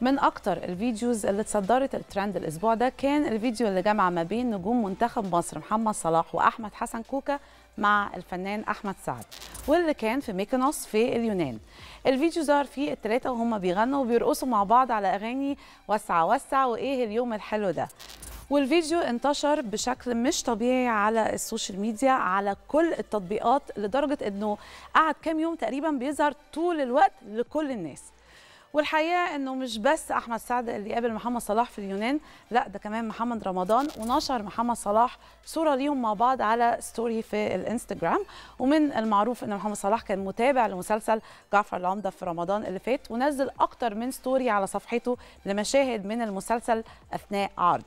من اكتر الفيديوز اللي اتصدرت الترند الاسبوع ده كان الفيديو اللي جمع ما بين نجوم منتخب مصر محمد صلاح واحمد حسن كوكا مع الفنان احمد سعد واللي كان في ميكونوس في اليونان الفيديو ظهر فيه التلاتة وهم بيغنوا وبيرقصوا مع بعض على اغاني وسع وسع وايه اليوم الحلو ده والفيديو انتشر بشكل مش طبيعي على السوشيال ميديا على كل التطبيقات لدرجه انه قعد كام يوم تقريبا بيظهر طول الوقت لكل الناس والحقيقه انه مش بس احمد سعد اللي قابل محمد صلاح في اليونان لا ده كمان محمد رمضان ونشر محمد صلاح صوره ليهم مع بعض على ستوري في الانستجرام ومن المعروف ان محمد صلاح كان متابع لمسلسل جعفر العمده في رمضان اللي فات ونزل اكتر من ستوري على صفحته لمشاهد من المسلسل اثناء عرضه